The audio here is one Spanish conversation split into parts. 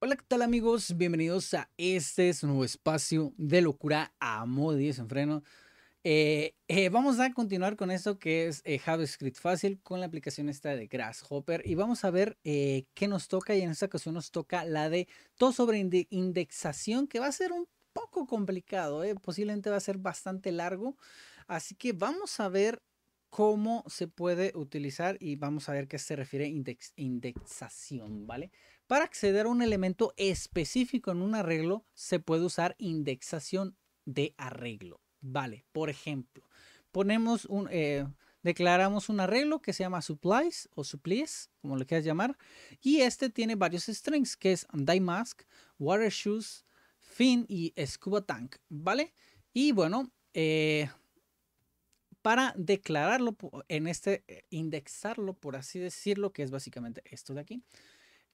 Hola, ¿qué tal amigos? Bienvenidos a este nuevo espacio de locura, a modis desenfreno. Eh, eh, vamos a continuar con esto que es eh, JavaScript fácil con la aplicación esta de Grasshopper y vamos a ver qué nos toca y en esta ocasión nos toca la de todo sobre indexación que va a ser un poco complicado, posiblemente va a ser bastante largo, así que vamos a ver cómo se puede utilizar y vamos a ver qué se refiere index, indexación, ¿vale? Para acceder a un elemento específico en un arreglo se puede usar indexación de arreglo. Vale, por ejemplo, ponemos un, eh, declaramos un arreglo que se llama supplies o supplies, como lo quieras llamar, y este tiene varios strings que es Mask, water shoes, fin y scuba tank, ¿vale? Y bueno, eh, para declararlo en este, eh, indexarlo, por así decirlo, que es básicamente esto de aquí.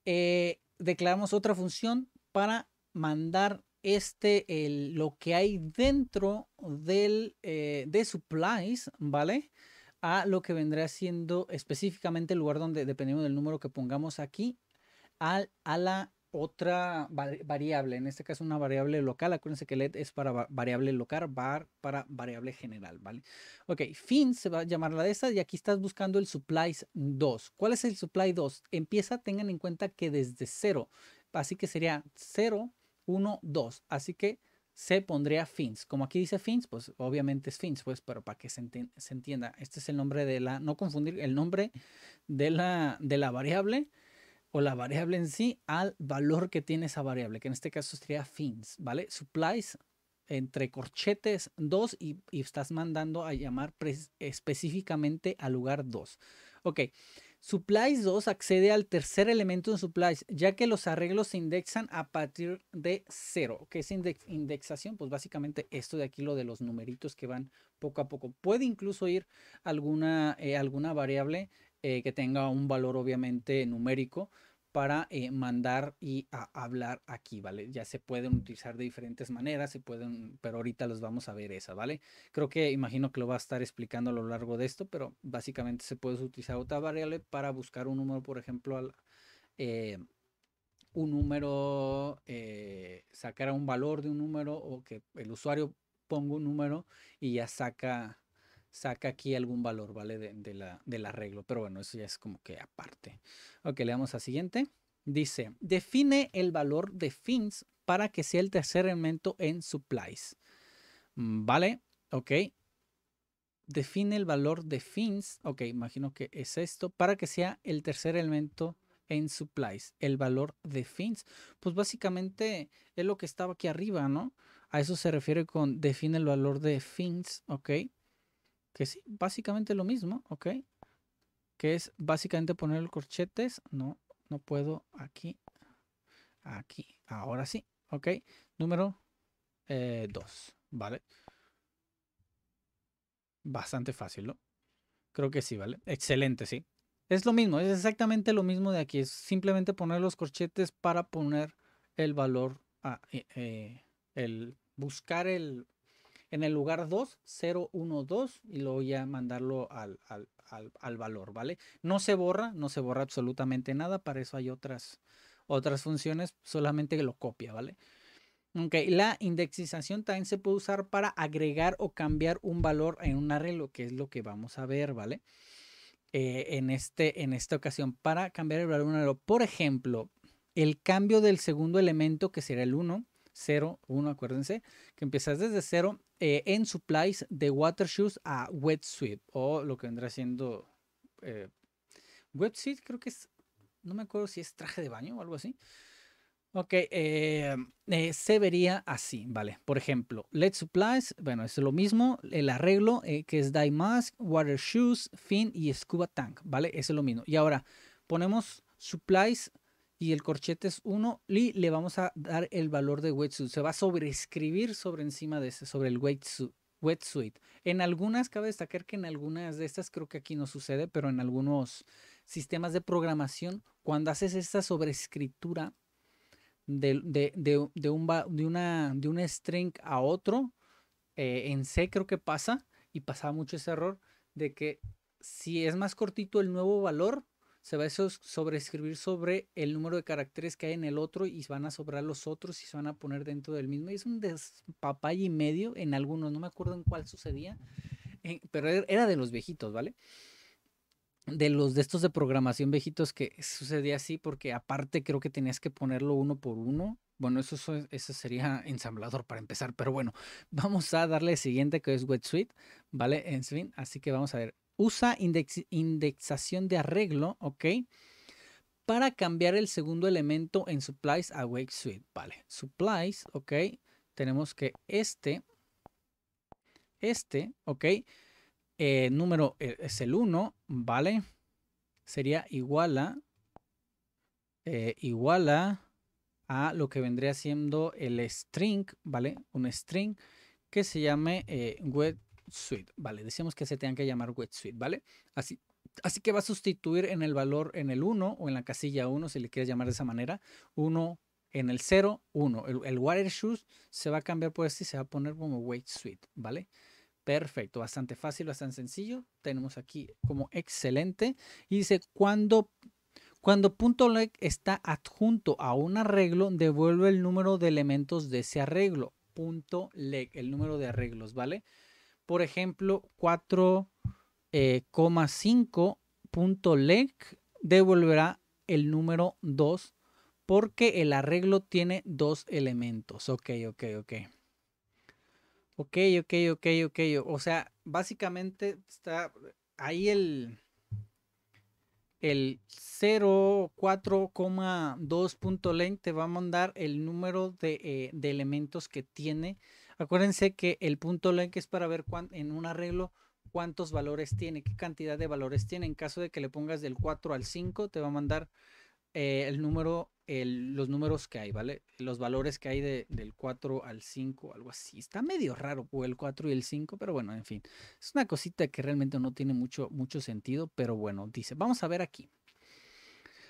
Eh, declaramos otra función para mandar este, el, lo que hay dentro del, eh, de supplies, ¿vale? A lo que vendrá siendo específicamente el lugar donde, dependiendo del número que pongamos aquí, al, a la otra variable, en este caso una variable local, acuérdense que LED es para variable local, var para variable general, ¿vale? Ok, fins se va a llamar la de esta y aquí estás buscando el supply 2. ¿Cuál es el supply 2? Empieza, tengan en cuenta que desde 0, así que sería 0, 1, 2, así que se pondría fins. Como aquí dice fins, pues obviamente es fins, pues, pero para que se, entienda, este es el nombre de la, no confundir el nombre de la, de la variable o la variable en sí al valor que tiene esa variable, que en este caso sería fins, ¿vale? Supplies entre corchetes 2 y, estás mandando a llamar específicamente al lugar 2. Ok, supplies 2 accede al tercer elemento en supplies, ya que los arreglos se indexan a partir de 0. ¿Qué es index indexación? Pues básicamente esto de aquí, lo de los numeritos que van poco a poco. Puede incluso ir alguna, eh, alguna variable eh, que tenga un valor obviamente numérico para eh, mandar y hablar aquí, ¿vale? Ya se pueden utilizar de diferentes maneras, se pueden, pero ahorita los vamos a ver esa, ¿vale? Creo que imagino que lo va a estar explicando a lo largo de esto, pero básicamente se puede utilizar otra variable para buscar un número, por ejemplo, eh, un número, sacar un valor de un número o que el usuario ponga un número y ya saca saca aquí algún valor, ¿vale? De, la, del arreglo. Pero bueno, eso ya es como que aparte. Ok, le damos a siguiente. Dice, define el valor de fins para que sea el tercer elemento en supplies. Mm, vale, ok. Define el valor de fins. Ok, imagino que es esto. Para que sea el tercer elemento en supplies. El valor de fins. Pues básicamente es lo que estaba aquí arriba, ¿no? A eso se refiere con define el valor de fins. Ok que sí, básicamente lo mismo, ¿ok? Que es básicamente poner los corchetes. No, no puedo aquí. Aquí, ahora sí, ¿ok? Número 2, eh, ¿vale? Bastante fácil, ¿no? Creo que sí, ¿vale? Excelente, sí. Es lo mismo, es exactamente lo mismo de aquí. Es simplemente poner los corchetes para poner el valor, a, eh, eh, el buscar el, en el lugar 2, 0, 1, 2 y luego ya mandarlo al, valor, ¿vale? No se borra, no se borra absolutamente nada, para eso hay otras, otras funciones, solamente lo copia, ¿vale? Ok, la indexización también se puede usar para agregar o cambiar un valor en un arreglo, que es lo que vamos a ver, ¿vale? Eh, en, este, en esta ocasión, para cambiar el valor de un arreglo. Por ejemplo, el cambio del segundo elemento, que será el 1, 0, 1, acuérdense, que empiezas desde cero eh, en supplies de water shoes a wet suit o lo que vendrá siendo eh, wet creo que es, no me acuerdo si es traje de baño o algo así. Ok, eh, se vería así, ¿vale? Por ejemplo, let Supplies, bueno, es lo mismo, el arreglo que es Dye Mask, Water Shoes, Fin y Scuba Tank, ¿vale? es lo mismo. Y ahora ponemos Supplies y el corchete es uno y le vamos a dar el valor de wetsuit. Se va a sobreescribir sobre encima de ese, sobre el wetsuit. suite. En algunas, cabe destacar que en algunas de estas, creo que aquí no sucede, pero en algunos sistemas de programación, cuando haces esta sobreescritura de, de, un, de, una, de un string a otro, eh, en C creo que pasa, y pasaba mucho ese error, de que si es más cortito el nuevo valor, se va a sobreescribir sobre el número de caracteres que hay en el otro y van a sobrar los otros y se van a poner dentro del mismo. Y es un despapay y medio en algunos, no me acuerdo en cuál sucedía, pero er, era de los viejitos, ¿vale? De los de estos de programación viejitos que sucedía así porque aparte creo que tenías que ponerlo uno por uno. Bueno, eso, eso sería ensamblador para empezar, pero bueno, vamos a darle el siguiente que es WetSuite, ¿vale? En swing así que vamos a ver usa indexación de arreglo, ¿ok? Para cambiar el segundo elemento en supplies a wake suite, ¿vale? Supplies, ¿ok? Tenemos que este, este, ¿ok? Eh, número eh, es el 1, ¿vale? Sería igual a, eh, igual a, lo que vendría siendo el string, ¿vale? Un string que se llame eh, web Suite, ¿vale? Decíamos que se tenían que llamar Wet Suite, ¿vale? Así, así que va a sustituir en el valor en el 1 o en la casilla 1, si le quieres llamar de esa manera, 1 en el 0, 1. El, el water shoes se va a cambiar por este y se va a poner como weight suite, ¿vale? Perfecto, bastante fácil, bastante sencillo. Tenemos aquí como excelente. Y dice, cuando, cuando punto .leg está adjunto a un arreglo, devuelve el número de elementos de ese arreglo. Punto .leg, el número de arreglos, ¿vale? vale por ejemplo, 4,5.leg eh, devolverá el número 2 porque el arreglo tiene dos elementos. Ok, ok, ok. Ok, ok, ok, ok. O sea, básicamente está ahí el, el te va a mandar el número de, eh, de elementos que tiene Acuérdense que el punto length es para ver en un arreglo cuántos valores tiene, qué cantidad de valores tiene. En caso de que le pongas del 4 al 5, te va a mandar eh, el número, los números que hay, ¿vale? Los valores que hay del 4 al 5, algo así. Está medio raro, el 4 y el 5, pero bueno, en fin. Es una cosita que realmente no tiene mucho, mucho sentido, pero bueno, dice, vamos a ver aquí.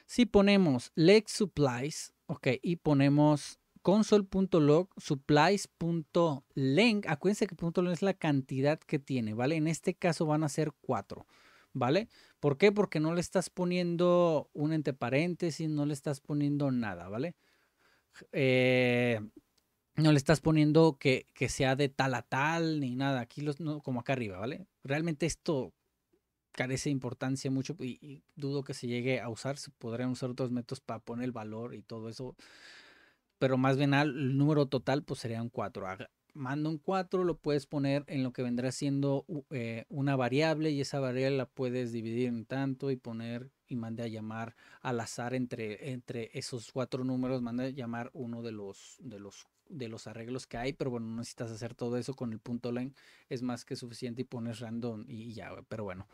Si ponemos leg supplies, ok, y ponemos console.log, supplies.length. Acuérdense que .length es la cantidad que tiene, ¿vale? En este caso van a ser cuatro, ¿vale? ¿Por qué? Porque no le estás poniendo un entre paréntesis, no le estás poniendo nada, ¿vale? Eh, no le estás poniendo que, que, sea de tal a tal ni nada, aquí los, como acá arriba, ¿vale? Realmente esto carece de importancia mucho y, dudo que se llegue a usar, se podrían usar otros métodos para poner el valor y todo eso pero más bien el número total pues sería un 4. Mando un 4, lo puedes poner en lo que vendrá siendo eh, una variable y esa variable la puedes dividir en tanto y poner y mande a llamar al azar entre, entre esos cuatro números, Mande a llamar uno de los, de los de los arreglos que hay, pero bueno, no necesitas hacer todo eso con el punto line, es más que suficiente y pones random y ya, pero bueno.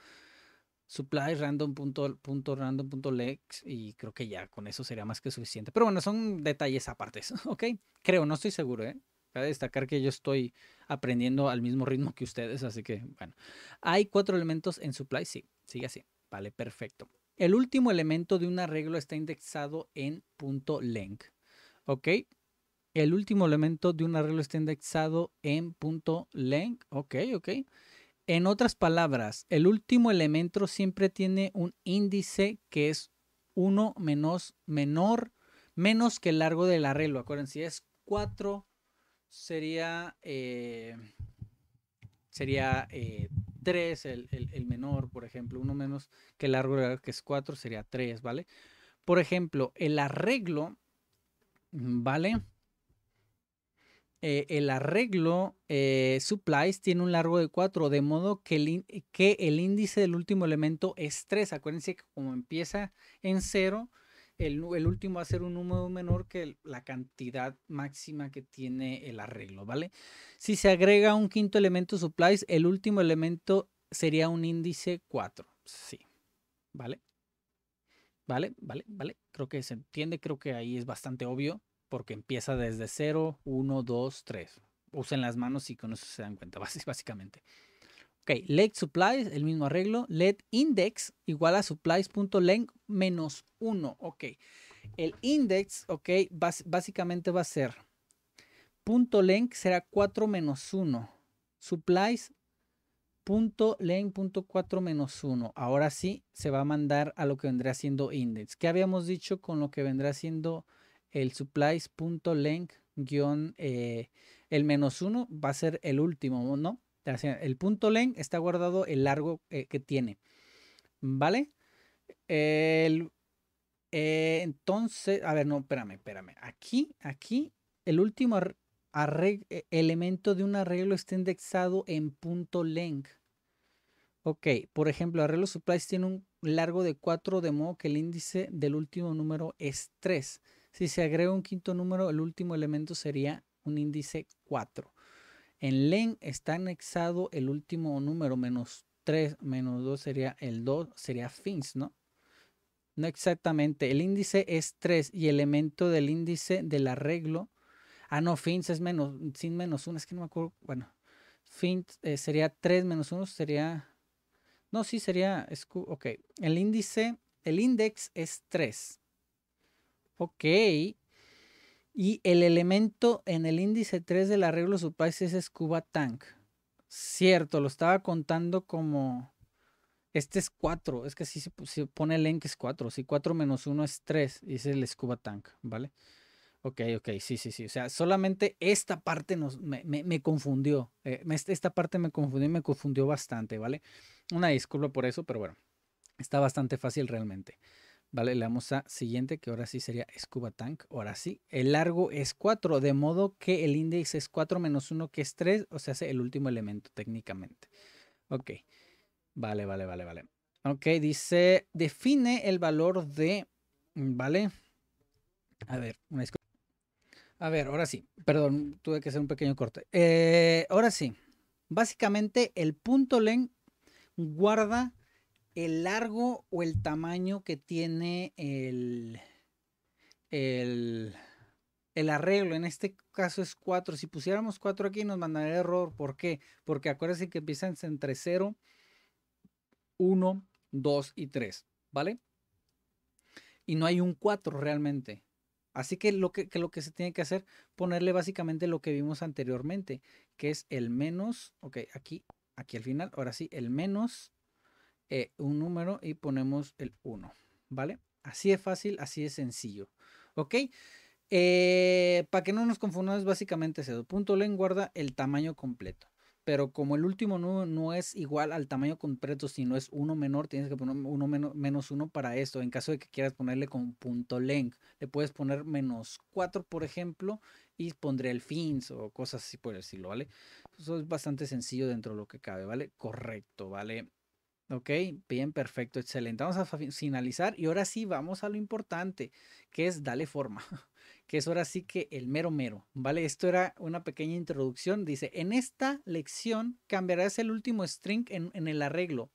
Supply, lex y creo que ya con eso sería más que suficiente. Pero bueno, son detalles apartes, ¿ok? Creo, no estoy seguro, ¿eh? Cabe destacar que yo estoy aprendiendo al mismo ritmo que ustedes, así que bueno. Hay cuatro elementos en supply, sí, sigue así. Vale, perfecto. El último elemento de un arreglo está indexado en punto .length, ¿ok? El último elemento de un arreglo está indexado en punto .length, ok, ok. En otras palabras, el último elemento siempre tiene un índice que es 1 menos, menor, menos que el largo del arreglo. Acuérdense, es 4, sería, eh, sería 3 eh, el, el, menor, por ejemplo. 1 menos que el largo del arreglo, que es 4, sería 3, ¿vale? Por ejemplo, el arreglo, ¿vale? Eh, el arreglo eh, supplies tiene un largo de 4, de modo que el, eh, que el índice del último elemento es 3. Acuérdense que como empieza en 0, el, el, último va a ser un número menor que la cantidad máxima que tiene el arreglo, ¿vale? Si se agrega un quinto elemento supplies, el último elemento sería un índice 4. Sí, ¿vale? ¿Vale? ¿Vale? ¿Vale? Creo que se entiende, creo que ahí es bastante obvio porque empieza desde 0, 1, 2, 3. Usen las manos y con eso se dan cuenta, básicamente. Ok, let supplies, el mismo arreglo. Let index igual a supplies.length menos 1. Ok, el index, ok, básicamente va a ser punto será 4 menos 1. Supplies punto menos 1. Ahora sí se va a mandar a lo que vendría siendo index. ¿Qué habíamos dicho con lo que vendrá siendo el supplies.length eh, el menos uno va a ser el último, ¿no? El punto length está guardado el largo eh, que tiene, ¿vale? Eh, entonces, a ver, no, espérame, espérame. Aquí, aquí, el último elemento de un arreglo está indexado en punto length. Ok, por ejemplo, arreglo supplies tiene un largo de 4 de modo que el índice del último número es 3. Si se agrega un quinto número, el último elemento sería un índice 4. En len está anexado el último número, menos 3, menos 2 sería el 2, sería fins, ¿no? No exactamente, el índice es 3 y el elemento del índice del arreglo, ah no, fins es menos, sin menos 1, es que no me acuerdo, bueno, fins eh, sería 3 menos 1, sería, no, sí sería, ok, el índice, el index es 3 Ok. Y el elemento en el índice 3 del arreglo su país es Scuba Tank. Cierto, lo estaba contando como. Este es 4. Es que así se, pone el en que es 4. Si 4 menos 1 es 3. Y es el Scuba Tank, ¿vale? Ok, ok, sí, sí, sí. O sea, solamente esta parte nos, me, confundió. Eh, este, esta parte me confundió y me confundió bastante, ¿vale? Una disculpa por eso, pero bueno. Está bastante fácil realmente. Vale, le damos a siguiente, que ahora sí sería Scuba Tank. Ahora sí, el largo es 4, de modo que el índice es 4 menos 1, que es 3, o sea, es el último elemento técnicamente. Ok, vale, vale, vale, vale. Ok, dice, define el valor de, mm, ¿vale? A ver, una A ver, ahora sí, perdón, tuve que hacer un pequeño corte. Eh, ahora sí, básicamente el punto len guarda el largo o el tamaño que tiene el, el, arreglo. En este caso es 4. Si pusiéramos 4 aquí nos mandaría error. ¿Por qué? Porque acuérdense que empiezan entre 0, 1, 2 y 3. ¿Vale? Y no hay un 4 realmente. Así que lo que, lo que se tiene que hacer, ponerle básicamente lo que vimos anteriormente, que es el menos, ok, aquí, aquí al final, ahora sí, el menos eh, un número y ponemos el 1, ¿vale? Así es fácil, así es sencillo, ¿ok? Eh, para que no nos confundamos, básicamente ese Punto len guarda el tamaño completo. Pero como el último no, no es igual al tamaño completo, sino es uno menor, tienes que poner uno menos, menos uno para esto. En caso de que quieras ponerle con punto len, le puedes poner menos 4, por ejemplo, y pondré el fins o cosas así por decirlo, ¿vale? Eso es bastante sencillo dentro de lo que cabe, ¿vale? Correcto, ¿vale? Ok, bien, perfecto, excelente. Vamos a finalizar y ahora sí vamos a lo importante, que es dale forma, que es ahora sí que el mero mero, ¿vale? Esto era una pequeña introducción. Dice, en esta lección cambiarás el último string en, el arreglo.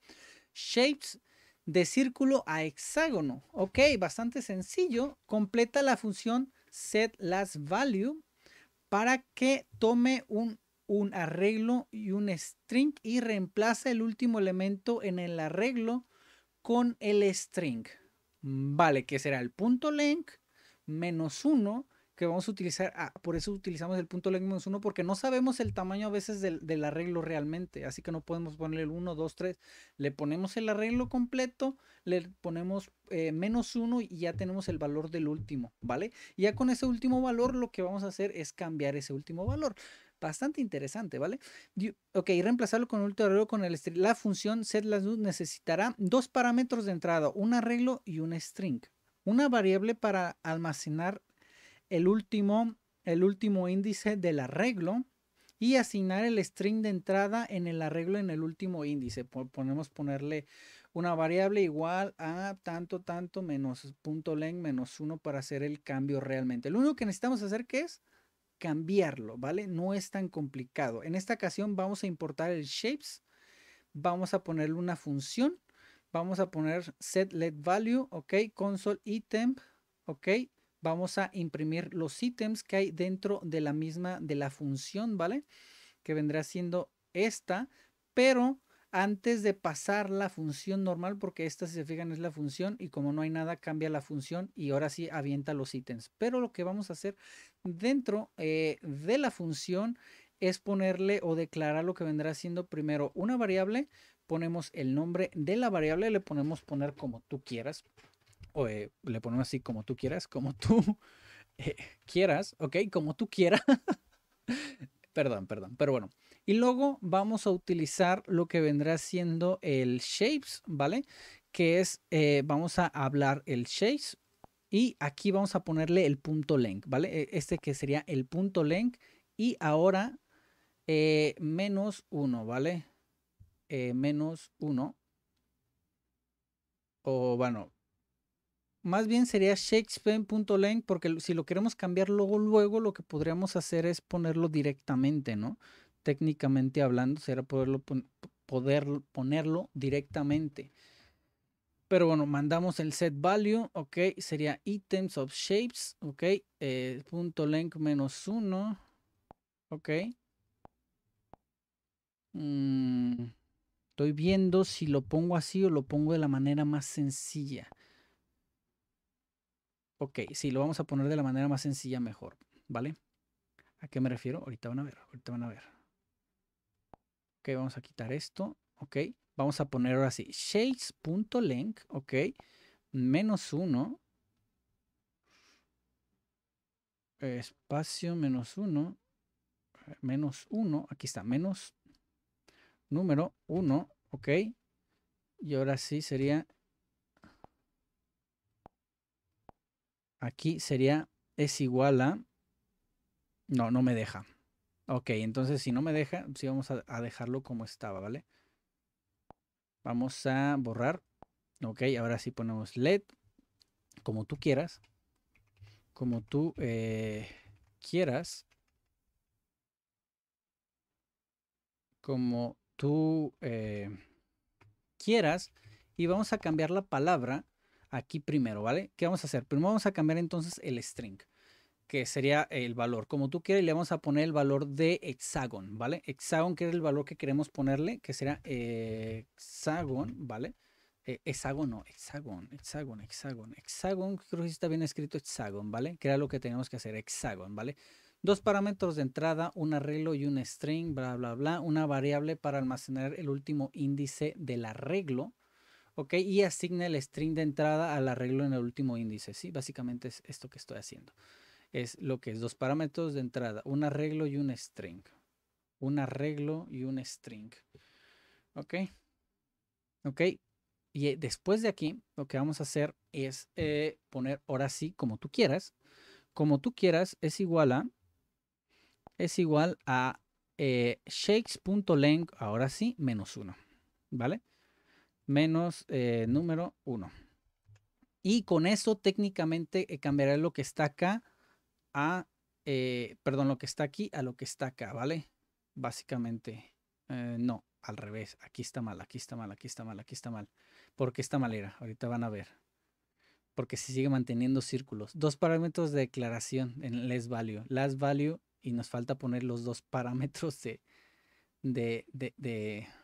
Shapes de círculo a hexágono. Ok, bastante sencillo. Completa la función set value para que tome un un arreglo y un string y reemplaza el último elemento en el arreglo con el string. Vale, que será el punto length menos uno que vamos a utilizar. Ah, por eso utilizamos el punto length menos uno porque no sabemos el tamaño a veces del, arreglo realmente. Así que no podemos ponerle el 1, 2, 3. Le ponemos el arreglo completo, le ponemos eh, menos 1 y ya tenemos el valor del último, ¿vale? ya con ese último valor lo que vamos a hacer es cambiar ese último valor bastante interesante, ¿vale? ok, reemplazarlo con un arreglo con el string. La función setLastNote necesitará dos parámetros de entrada, un arreglo y un string. Una variable para almacenar el último, el último índice del arreglo y asignar el string de entrada en el arreglo en el último índice. Podemos ponerle una variable igual a tanto, tanto, menos punto len, menos uno para hacer el cambio realmente. Lo único que necesitamos hacer que es cambiarlo, ¿vale? No es tan complicado. En esta ocasión vamos a importar el shapes, vamos a ponerle una función, vamos a poner set let value, ok, console item, ok, vamos a imprimir los ítems que hay dentro de la misma, de la función, ¿vale? Que vendrá siendo esta, pero antes de pasar la función normal, porque esta, si se fijan, es la función y como no hay nada, cambia la función y ahora sí avienta los ítems. Pero lo que vamos a hacer dentro eh, de la función es ponerle o declarar lo que vendrá siendo primero una variable, ponemos el nombre de la variable, le ponemos poner como tú quieras, o eh, le ponemos así como tú quieras, como tú eh, quieras, ok, como tú quieras. perdón, perdón, pero bueno, y luego vamos a utilizar lo que vendrá siendo el shapes, ¿vale? Que es, eh, vamos a hablar el shapes y aquí vamos a ponerle el punto length, ¿vale? E, este que sería el punto length y ahora eh, menos uno, ¿vale? Eh, menos uno. O bueno, más bien sería shapespen.length porque si lo queremos cambiar luego, luego lo que podríamos hacer es ponerlo directamente, ¿no? técnicamente hablando, será poderlo, poder ponerlo directamente. Pero bueno, mandamos el set value, ok, sería items of shapes, ok, eh, punto length menos uno, ok. Mm, estoy viendo si lo pongo así o lo pongo de la manera más sencilla. Ok, si lo vamos a poner de la manera más sencilla mejor, ¿vale? ¿A qué me refiero? Ahorita van a ver, ahorita van a ver. Ok, vamos a quitar esto. Ok, vamos a poner ahora sí, shades.length, ok, menos 1, espacio menos 1, menos 1, aquí está, menos número 1, ok, y ahora sí sería, aquí sería, es igual a, no, no me deja, Ok, entonces si no me deja, sí vamos a, dejarlo como estaba, ¿vale? Vamos a borrar. Ok, ahora sí ponemos LED, como tú quieras. Como tú eh, quieras. Como tú eh, quieras. Y vamos a cambiar la palabra aquí primero, ¿vale? ¿Qué vamos a hacer? Primero vamos a cambiar entonces el string que sería el valor. Como tú quieras, le vamos a poner el valor de hexagon, ¿vale? Hexagon, que es el valor que queremos ponerle, que será eh, hexagon, ¿vale? Eh, hexagon, no, hexagon, hexagon, hexagon, creo que está bien escrito hexagon, ¿vale? Que era lo que tenemos que hacer, hexagon, ¿vale? Dos parámetros de entrada, un arreglo y un string, bla, bla, bla, una variable para almacenar el último índice del arreglo, ¿ok? Y asigne el string de entrada al arreglo en el último índice, ¿sí? Básicamente es esto que estoy haciendo es lo que es dos parámetros de entrada, un arreglo y un string. Un arreglo y un string. ¿Ok? ¿Ok? Y eh, después de aquí, lo que vamos a hacer es eh, poner ahora sí, como tú quieras. Como tú quieras es igual a, es igual a eh, shakes.length, ahora sí, menos uno. ¿Vale? Menos eh, número uno. Y con eso técnicamente cambiaré lo que está acá a, eh, perdón, lo que está aquí a lo que está acá, ¿vale? Básicamente, eh, no, al revés, aquí está mal, aquí está mal, aquí está mal, aquí está mal. Porque está mal era, ahorita van a ver. Porque se sigue manteniendo círculos. Dos parámetros de declaración en less value. Less value y nos falta poner los dos parámetros de, de,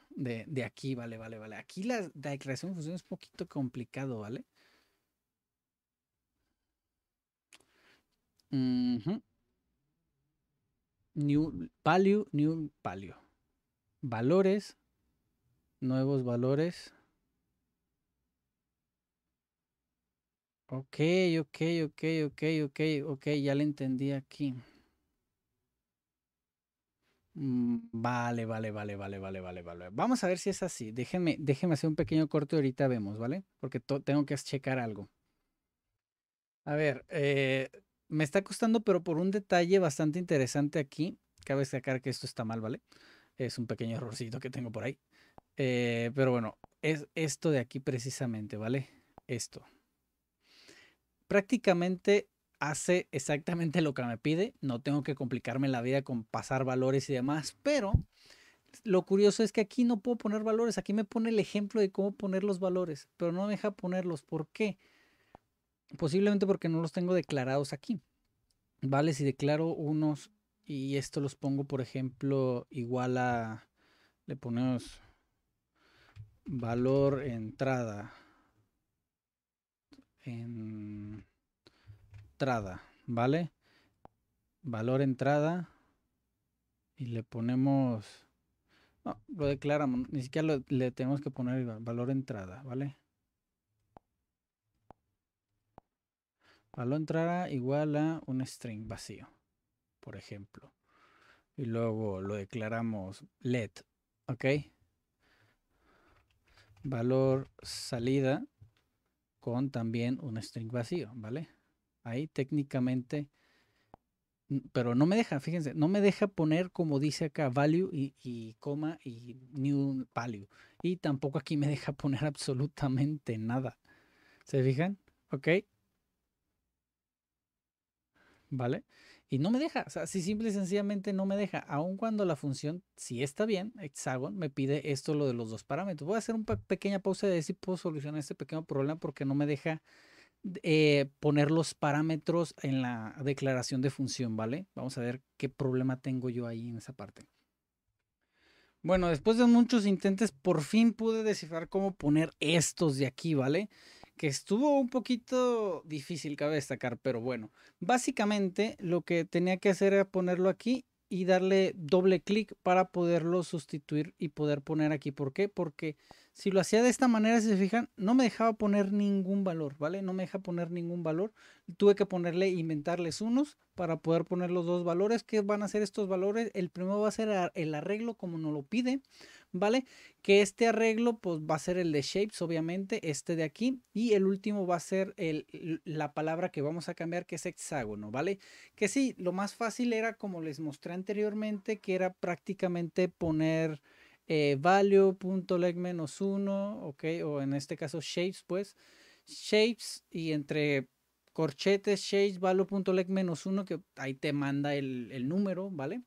de, aquí, vale, vale, vale. Aquí la, declaración de es un poquito complicado, ¿vale? New value, new value. Valores, nuevos valores. Ok, ok, ok, ok, ok, ok, ya le entendí aquí. Mm, vale, vale, vale, vale, vale, vale, vale. Vamos a ver si es así. Déjenme, déjenme hacer un pequeño corte ahorita vemos, ¿vale? Porque tengo que checar algo. A ver, eh, me está costando, pero por un detalle bastante interesante aquí. Cabe destacar que esto está mal, ¿vale? Es un pequeño errorcito que tengo por ahí. Eh, pero bueno, es esto de aquí precisamente, ¿vale? Esto. Prácticamente hace exactamente lo que me pide. No tengo que complicarme la vida con pasar valores y demás, pero lo curioso es que aquí no puedo poner valores. Aquí me pone el ejemplo de cómo poner los valores, pero no me deja ponerlos. ¿Por qué? Posiblemente porque no los tengo declarados aquí. ¿Vale? Si declaro unos y esto los pongo, por ejemplo, igual a... Le ponemos valor entrada. En, entrada, ¿vale? Valor entrada. Y le ponemos... No, lo declaramos. Ni siquiera le tenemos que poner valor entrada, ¿vale? Valor entrada igual a un string vacío, por ejemplo. Y luego lo declaramos let, ¿ok? Valor salida con también un string vacío, ¿vale? Ahí técnicamente, pero no me deja, fíjense, no me deja poner como dice acá value y, y coma y new value. Y tampoco aquí me deja poner absolutamente nada. ¿Se fijan? ¿Ok? ¿vale? Y no me deja, o sea, si simple y sencillamente no me deja, aun cuando la función, si está bien, hexagon, me pide esto lo de los dos parámetros. Voy a hacer una pequeña pausa de si puedo solucionar este pequeño problema porque no me deja eh, poner los parámetros en la declaración de función, ¿vale? Vamos a ver qué problema tengo yo ahí en esa parte. Bueno, después de muchos intentos, por fin pude descifrar cómo poner estos de aquí, ¿vale? que estuvo un poquito difícil, cabe destacar, pero bueno, básicamente lo que tenía que hacer era ponerlo aquí y darle doble clic para poderlo sustituir y poder poner aquí. ¿Por qué? Porque si lo hacía de esta manera, si se fijan, no me dejaba poner ningún valor, ¿vale? No me deja poner ningún valor. Tuve que ponerle, inventarles unos para poder poner los dos valores. ¿Qué van a ser estos valores? El primero va a ser el arreglo como nos lo pide. ¿vale? Que este arreglo pues va a ser el de shapes, obviamente, este de aquí. Y el último va a ser el, la palabra que vamos a cambiar, que es hexágono, ¿vale? Que sí, lo más fácil era, como les mostré anteriormente, que era prácticamente poner eh, value.leg menos 1, ¿ok? O en este caso shapes, pues, shapes y entre corchetes, shapes, value.leg menos 1, que ahí te manda el, número, ¿vale? vale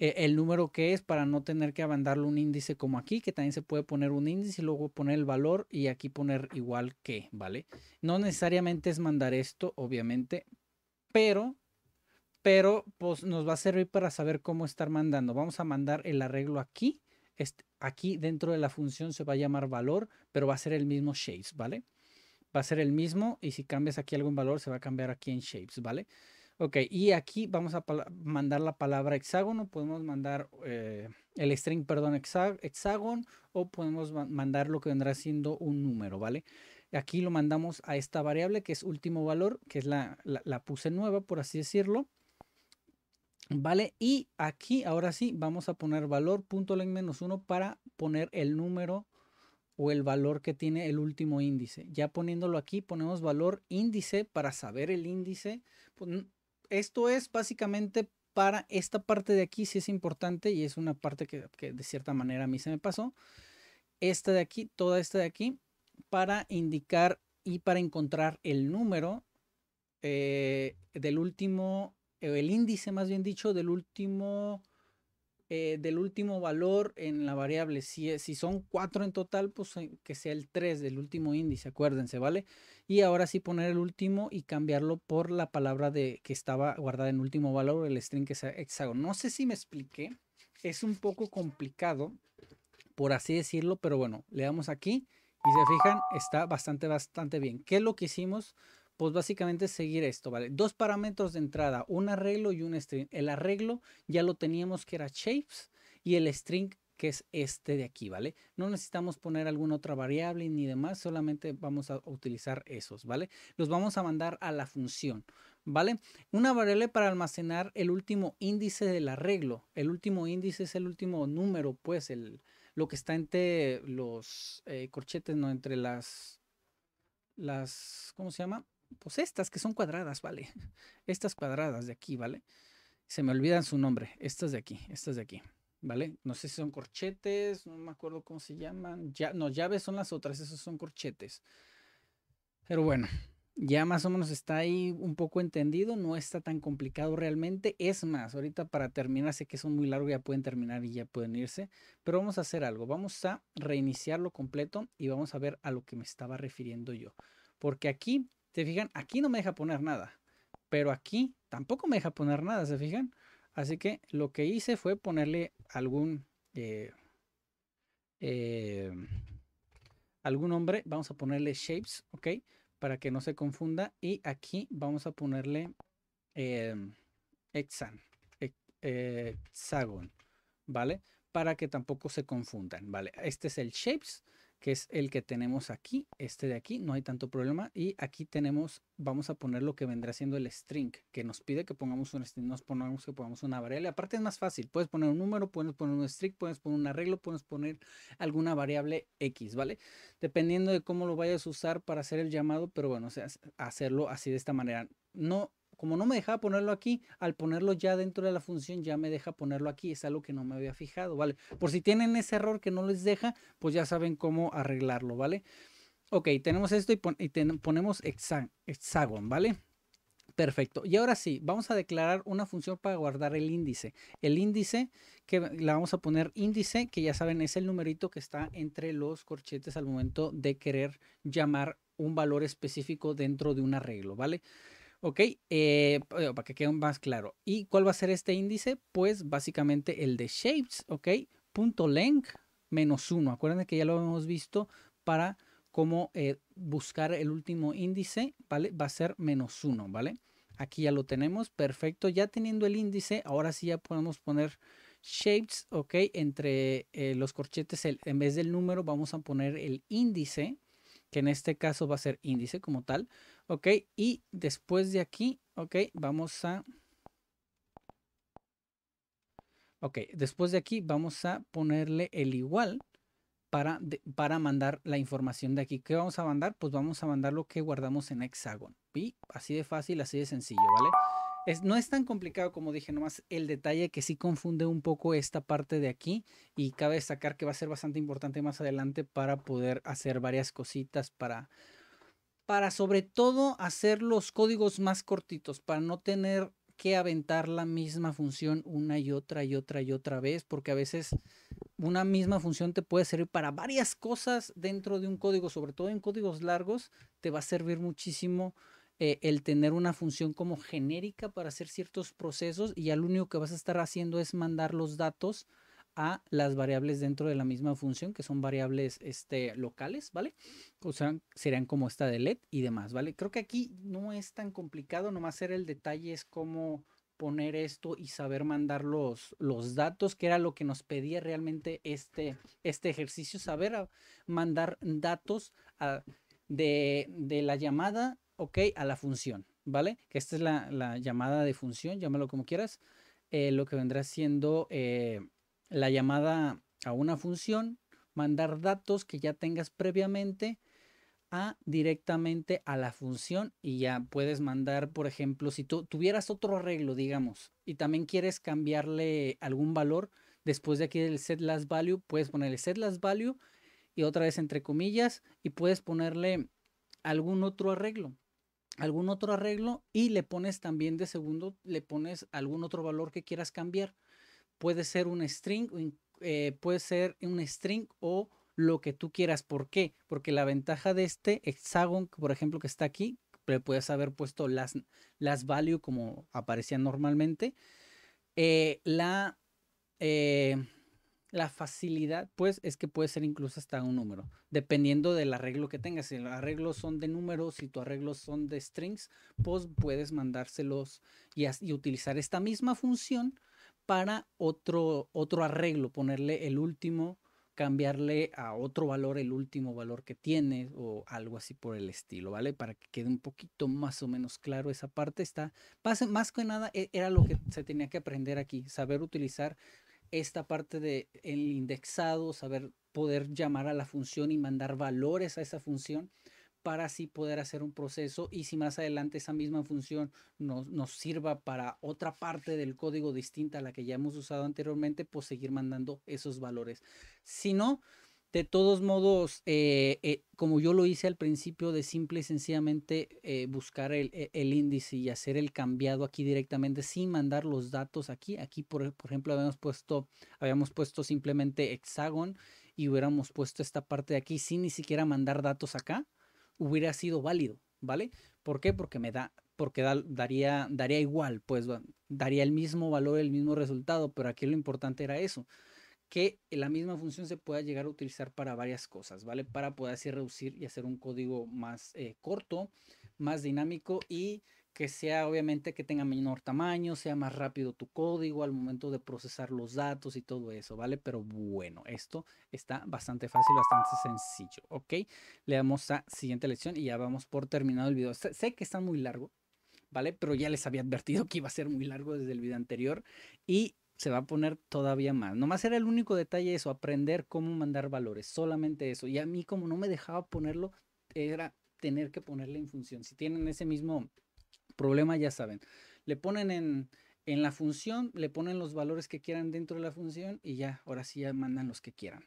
e, el número que es para no tener que mandarle un índice como aquí, que también se puede poner un índice y luego poner el valor y aquí poner igual que, ¿vale? No necesariamente es mandar esto, obviamente, pero pero pues nos va a servir para saber cómo estar mandando. Vamos a mandar el arreglo aquí. Este, aquí dentro de la función se va a llamar valor, pero va a ser el mismo shapes, ¿vale? Va a ser el mismo y si cambias aquí algún valor se va a cambiar aquí en shapes, ¿vale? Ok, y aquí vamos a mandar la palabra hexágono, podemos mandar eh, el string, perdón, hexágono, o podemos mandar lo que vendrá siendo un número, ¿vale? Aquí lo mandamos a esta variable que es último valor, que es la, puse nueva, por así decirlo. ¿Vale? Y aquí, ahora sí, vamos a poner valor menos 1 para poner el número o el valor que tiene el último índice. Ya poniéndolo aquí, ponemos valor índice para saber el índice. Pues, esto es básicamente para esta parte de aquí, si es importante y es una parte que, de cierta manera a mí se me pasó. Esta de aquí, toda esta de aquí, para indicar y para encontrar el número eh, del último, el índice más bien dicho, del último eh, del último valor en la variable. Si, eh, si son cuatro en total, pues eh, que sea el 3 del último índice, acuérdense, ¿vale? Y ahora sí poner el último y cambiarlo por la palabra de que estaba guardada en último valor, el string que sea hexágono. No sé si me expliqué, es un poco complicado, por así decirlo, pero bueno, le damos aquí y se fijan, está bastante, bastante bien. ¿Qué es lo que hicimos? pues básicamente seguir esto, ¿vale? Dos parámetros de entrada, un arreglo y un string. El arreglo ya lo teníamos que era shapes y el string que es este de aquí, ¿vale? No necesitamos poner alguna otra variable ni demás, solamente vamos a utilizar esos, ¿vale? Los vamos a mandar a la función, ¿vale? Una variable para almacenar el último índice del arreglo. El último índice es el último número, pues, el, lo que está entre los eh, corchetes, ¿no? Entre las, las, ¿cómo se llama? pues estas que son cuadradas, ¿vale? Estas cuadradas de aquí, ¿vale? Se me olvidan su nombre, estas de aquí, estas de aquí, ¿vale? No sé si son corchetes, no me acuerdo cómo se llaman. Ya, no, llaves son las otras, esos son corchetes. Pero bueno, ya más o menos está ahí un poco entendido, no está tan complicado realmente. Es más, ahorita para terminar, sé que son muy largos, ya pueden terminar y ya pueden irse, pero vamos a hacer algo, vamos a reiniciarlo completo y vamos a ver a lo que me estaba refiriendo yo. Porque aquí ¿Se fijan? Aquí no me deja poner nada. Pero aquí tampoco me deja poner nada, ¿se fijan? Así que lo que hice fue ponerle algún... Eh, eh, algún nombre. Vamos a ponerle shapes, ¿ok? Para que no se confunda. Y aquí vamos a ponerle eh, hexagon, eh, ¿vale? Para que tampoco se confundan, ¿vale? Este es el shapes que es el que tenemos aquí, este de aquí, no hay tanto problema. Y aquí tenemos, vamos a poner lo que vendrá siendo el string, que nos pide que pongamos un string, nos ponemos que pongamos una variable. Aparte es más fácil, puedes poner un número, puedes poner un string, puedes poner un arreglo, puedes poner alguna variable X, ¿vale? Dependiendo de cómo lo vayas a usar para hacer el llamado, pero bueno, hacerlo así de esta manera. No como no me dejaba ponerlo aquí, al ponerlo ya dentro de la función ya me deja ponerlo aquí, es algo que no me había fijado, ¿vale? Por si tienen ese error que no les deja, pues ya saben cómo arreglarlo, ¿vale? Ok, tenemos esto y, ponemos hexagon, ¿vale? Perfecto. Y ahora sí, vamos a declarar una función para guardar el índice. El índice que la vamos a poner índice, que ya saben es el numerito que está entre los corchetes al momento de querer llamar un valor específico dentro de un arreglo, ¿vale? vale Ok, eh, eh, para que quede más claro. ¿Y cuál va a ser este índice? Pues básicamente el de shapes, ok, punto length menos 1. Acuérdense que ya lo hemos visto para cómo eh, buscar el último índice, ¿vale? Va a ser menos 1, ¿vale? Aquí ya lo tenemos, perfecto. Ya teniendo el índice, ahora sí ya podemos poner shapes, ok, entre los corchetes, en vez del número vamos a poner el índice, que en este caso va a ser índice como tal, Ok, y después de aquí, ok, vamos a... Ok, después de aquí vamos a ponerle el igual para, para mandar la información de aquí. ¿Qué vamos a mandar? Pues vamos a mandar lo que guardamos en hexagon. Y así de fácil, así de sencillo, ¿vale? Es, no es tan complicado como dije, nomás el detalle que sí confunde un poco esta parte de aquí y cabe destacar que va a ser bastante importante más adelante para poder hacer varias cositas para para sobre todo hacer los códigos más cortitos, para no tener que aventar la misma función una y otra y otra y otra vez, porque a veces una misma función te puede servir para varias cosas dentro de un código, sobre todo en códigos largos, te va a servir muchísimo eh, el tener una función como genérica para hacer ciertos procesos y al único que vas a estar haciendo es mandar los datos a las variables dentro de la misma función, que son variables este, locales, ¿vale? O sea, serían como esta de LED y demás, ¿vale? Creo que aquí no es tan complicado, nomás ser el detalle es cómo poner esto y saber mandar los, los datos, que era lo que nos pedía realmente este, este ejercicio, saber mandar datos de, de, la llamada, ok, a la función, ¿vale? Que esta es la, la llamada de función, llámalo como quieras, eh, lo que vendrá siendo... Eh, la llamada a una función, mandar datos que ya tengas previamente a directamente a la función y ya puedes mandar, por ejemplo, si tú tuvieras otro arreglo, digamos, y también quieres cambiarle algún valor, después de aquí del set last value, puedes ponerle set last value y otra vez entre comillas y puedes ponerle algún otro arreglo, algún otro arreglo y le pones también de segundo, le pones algún otro valor que quieras cambiar puede ser un string, eh, puede ser un string o lo que tú quieras. ¿Por qué? Porque la ventaja de este hexagon, por ejemplo, que está aquí, le puedes haber puesto las, las value como aparecía normalmente. Eh, la, eh, la facilidad, pues, es que puede ser incluso hasta un número, dependiendo del arreglo que tengas. Si los arreglos son de números, si tus arreglos son de strings, pues puedes mandárselos y, y utilizar esta misma función para otro, otro arreglo, ponerle el último, cambiarle a otro valor el último valor que tiene o algo así por el estilo, ¿vale? Para que quede un poquito más o menos claro esa parte. Está, más, más que nada e, era lo que se tenía que aprender aquí, saber utilizar esta parte del el indexado, saber poder llamar a la función y mandar valores a esa función para así poder hacer un proceso y si más adelante esa misma función nos, nos sirva para otra parte del código distinta a la que ya hemos usado anteriormente, pues seguir mandando esos valores. Si no, de todos modos, eh, eh, como yo lo hice al principio, de simple y sencillamente eh, buscar e, el, índice y hacer el cambiado aquí directamente sin mandar los datos aquí. Aquí, por, por, ejemplo, habíamos puesto, habíamos puesto simplemente hexagon y hubiéramos puesto esta parte de aquí sin ni siquiera mandar datos acá hubiera sido válido, ¿vale? ¿Por qué? Porque me da, porque daría, daría igual, pues daría el mismo valor, el mismo resultado, pero aquí lo importante era eso, que la misma función se pueda llegar a utilizar para varias cosas, ¿vale? Para poder así reducir y hacer un código más eh, corto, más dinámico y que sea obviamente que tenga menor tamaño, sea más rápido tu código al momento de procesar los datos y todo eso, ¿vale? Pero bueno, esto está bastante fácil, bastante sencillo, ¿ok? Le damos a siguiente lección y ya vamos por terminado el video. Sé que está muy largo, ¿vale? Pero ya les había advertido que iba a ser muy largo desde el video anterior y se va a poner todavía más. Nomás era el único detalle eso, aprender cómo mandar valores, solamente eso. Y a mí como no me dejaba ponerlo, era tener que ponerle en función. Si tienen ese mismo problema, ya saben. Le ponen en, en la función, le ponen los valores que quieran dentro de la función y ya, ahora sí ya mandan los que quieran.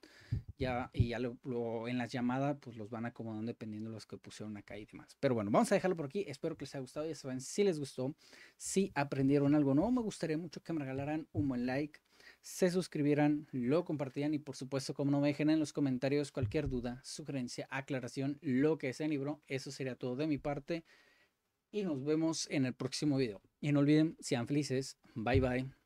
Ya, y ya lo, en las llamadas, pues los van acomodando dependiendo de los que pusieron acá y demás. Pero bueno, vamos a dejarlo por aquí. Espero que les haya gustado. Ya saben, si les gustó, si aprendieron algo no me gustaría mucho que me regalaran un buen like se suscribieran, lo compartieran y por supuesto, como no me dejen en los comentarios cualquier duda, sugerencia, aclaración, lo que es el libro, eso sería todo de mi parte y nos vemos en el próximo video. Y no olviden, sean felices. Bye bye.